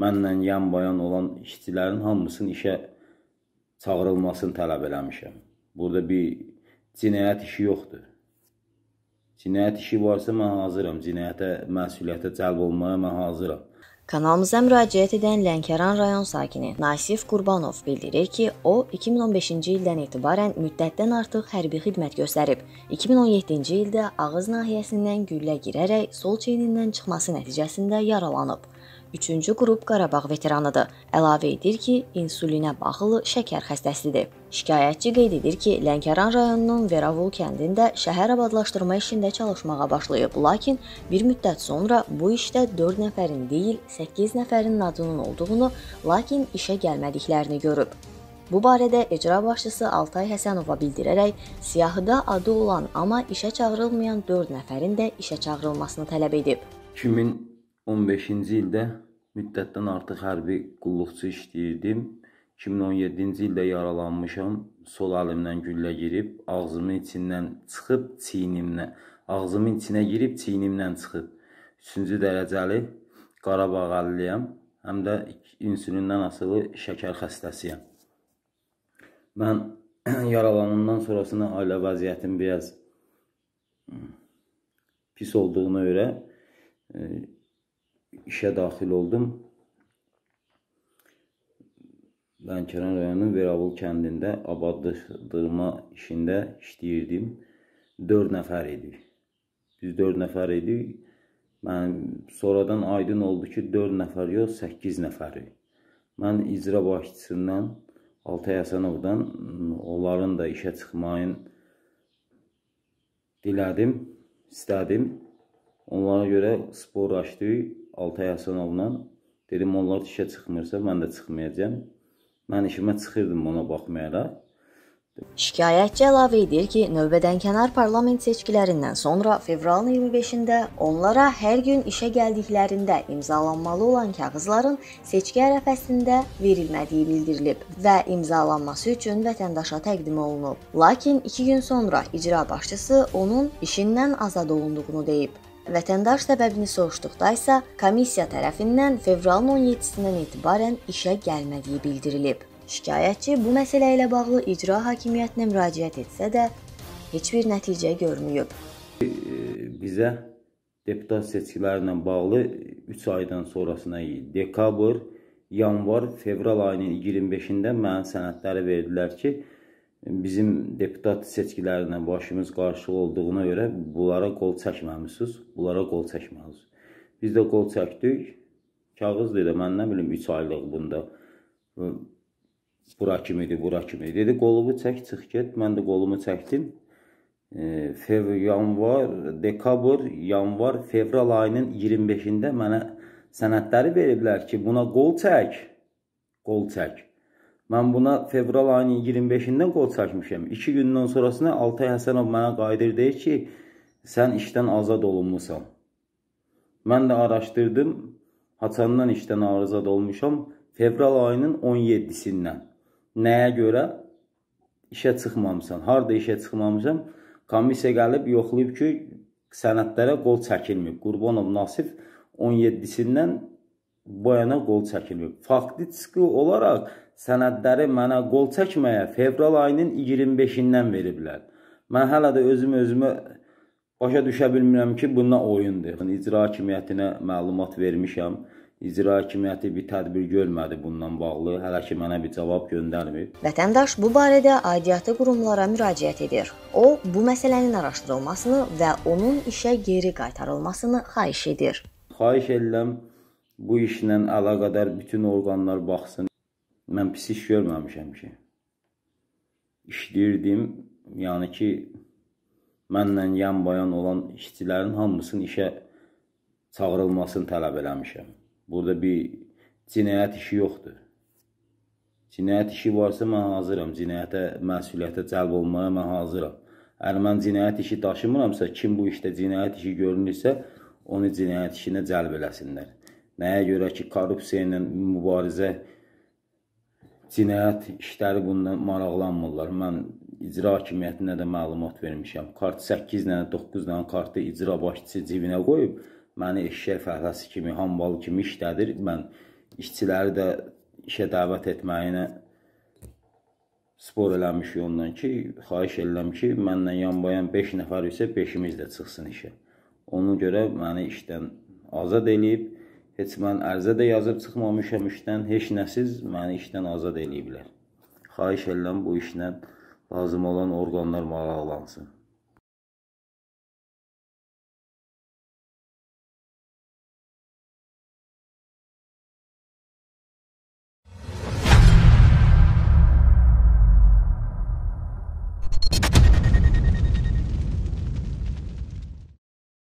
mənlə yan bayan olan işçilərin hamısının işə çağırılmasını tələb eləmişəm. Burada bir cinayət işi yoxdur. Cinayət işi varsa mən hazıram. Cinayətə, məsuliyyətə cəlb olmaya mən hazıram. Kanalımıza müraciət edən Lənkəran rayon sakini Nasif Qurbanov bildirir ki, o 2015-ci ildən etibarən müddətdən artıq hərbi xidmət göstərib. 2017-ci ildə ağız nahiyəsindən güllə girərək sol çeynindən çıxması nəticəsində yaralanıb. Üçüncü qrup Qarabağ veteranıdır. Əlavə edir ki, insulinə bağlı şəkər xəstəsidir. Şikayətçi qeyd edir ki, Lənkəran rayonunun Veravul kəndində şəhər abadlaşdırma işində çalışmağa başlayıb, lakin bir müddət sonra bu işdə 4 nəfərin deyil, 8 nəfərin adının olduğunu, lakin işə gəlmədiklərini görüb. Bu barədə icra başçısı Altay Həsənova bildirərək, siyahıda adı olan amma işə çağırılmayan 4 nəfərin də işə çağırılmasını tələb edib. Kimin 2015-ci ildə müddətdən artıq hərbi qulluqçu işləyirdim. 2017-ci ildə yaralanmışam. Sol əlimdən güllə girib ağzımın içindən çıxıb çiynimlə, ağzımın içinə girib çiynimdən çıxıb. 3-cü dərəcəli Qarabağ əliliyəm. Həm də insülindən asılı şəkər xəstəsiyəm. Mən yaralanandan sonrasına ailə vəziyyətim biraz hmm, pis olduğuna görə e, işə daxil oldum. Lənkəran rayonunun Veravul kəndində abadlaşdırma işində işləyirdim. 4 nəfər idik. Biz 4 nəfər idik. Mən sonradan aydın oldu ki, 4 nəfər yox, 8 nəfəri. Mən icra başçısından Altay Həsənovdan onların da işə çıxmayın dilədim, istədim. Onlara görə spor açdıq. Altay Həsənovla dedim onlar işə çıxmırsa mən də çıxmayacağam. Mən işimə çıxırdım ona baxmayaraq. Şikayətçi əlavə edir ki, növbədənkənar parlament seçkilərindən sonra fevralın 25-də onlara hər gün işə gəldiklərində imzalanmalı olan kağızların seçki ərəfəsində verilmədiyi bildirilib və imzalanması üçün vətəndaşa təqdim olunub. Lakin 2 gün sonra icra başçısı onun işindən azad olunduğunu deyib. Vətəndaş səbəbini soruşduqda isə komissiya tərəfindən fevralın 17-dən etibarən işə gəlmədiyi bildirilib. Şikayətçi bu məsələ ilə bağlı icra hakimiyyətinə müraciət etsə də heç bir nəticə görməyib. Bizə deputat seçkiləri ilə bağlı 3 aydan sonrasına dekabr, yanvar, fevral ayının 25-də mənim sənədləri verdilər ki, bizim deputat seçkilərinə başımız qarşılı olduğuna görə bunlara qol çəkməmişsiniz, bunlara qol çəkməlisiniz. Biz də qol çəkdik. Kağız dedi, mən nə bilim 3 aylıq bunda bura kim idi, bura kim idi. Dedi, qolumu çək, çıx get. Mən də qolumu çəkdim. E, fevr, yanvar, dekabr, yanvar, fevral ayının 25-də mənə sənədləri veriblər ki, buna qol çək, qol çək. Mən buna fevral ayının 25-dən qol çəkmişəm. 2 gündən sonrasına Altay Həsənov mənə qayıdır deyir ki, sən işdən azad olunmusan. Mən də araşdırdım, haçandan işdən azad olmuşam fevral ayının 17-sindən. Nəyə görə? İşə çıxmamısan. Harda işə çıxmamısan? Komissiya gəlib yoxlayıb ki, sənədlərə qol çəkilməyib. Qurbanov Nasif 17-sindən boyana qol çəkilməyib. Faktiki olaraq sənədləri mənə qol çəkməyə fevral ayının 25-dən veriblər. Mən hələ də özüm özümə başa düşə bilmirəm ki, bununla oyundur. Yəni icra hakimiyyətinə məlumat vermişəm. İcra hakimiyyəti bir tədbir görmədi bundan bağlı, hələ ki mənə bir cavab göndərməyib. Vətəndaş bu barədə aidiyyatı qurumlara müraciət edir. O, bu məsələnin araşdırılmasını və onun işə geri qaytarılmasını xahiş edir. Xahiş edirəm bu işlə əlaqədar bütün orqanlar baxsın. Mən pis iş görməmişəm ki. İşləyirdim, yəni ki, mənlə yan bayan olan işçilərin hamısının işə çağırılmasını tələb eləmişəm. Burada bir cinayət işi yoxdur. Cinayət işi varsa mən hazıram. Cinayətə, məsuliyyətə cəlb olmaya mən hazıram. Əgər mən cinayət işi daşımıramsa, kim bu işdə cinayət işi görünürsə, onu cinayət işinə cəlb eləsinlər. Nəyə görə ki, korrupsiya ilə mübarizə cinayət işləri bundan maraqlanmırlar. Mən icra hakimiyyətinə də məlumat vermişəm. Kart 8 ilə 9 ilə kartı icra başçısı cibinə qoyub, məni eşşək fəhləsi kimi, hambalı kimi işlədir. Mən işçiləri də işə dəvət etməyinə spor eləmiş ondan ki, xahiş eləm ki, mənlə yanbayan 5 nəfər isə 5-imiz də çıxsın işə. Ona görə məni işdən azad eləyib heç mən ərizə də yazıb çıxmamışam işdən, heç nəsiz məni işdən azad eləyiblər. Xahiş edirəm bu işlə lazım olan orqanlar maraqlansın.